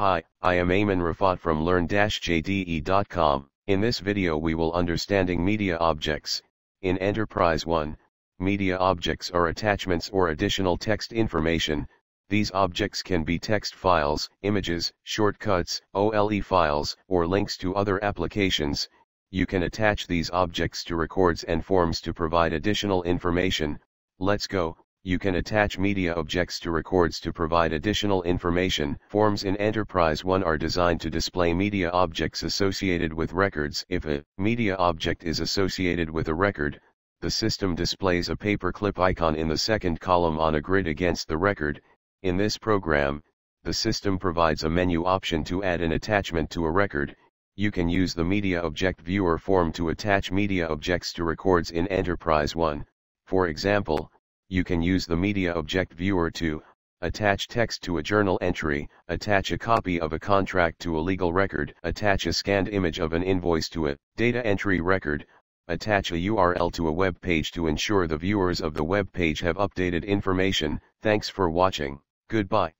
Hi, I am Ayman Rafat from learn-jde.com. In this video we will understanding media objects. In Enterprise 1, media objects are attachments or additional text information. These objects can be text files, images, shortcuts, OLE files, or links to other applications. You can attach these objects to records and forms to provide additional information. Let's go you can attach media objects to records to provide additional information. Forms in Enterprise One are designed to display media objects associated with records. If a media object is associated with a record, the system displays a paperclip icon in the second column on a grid against the record. In this program, the system provides a menu option to add an attachment to a record. You can use the Media Object Viewer form to attach media objects to records in Enterprise One. For example, you can use the Media Object Viewer to attach text to a journal entry, attach a copy of a contract to a legal record, attach a scanned image of an invoice to a data entry record, attach a URL to a web page to ensure the viewers of the web page have updated information. Thanks for watching. Goodbye.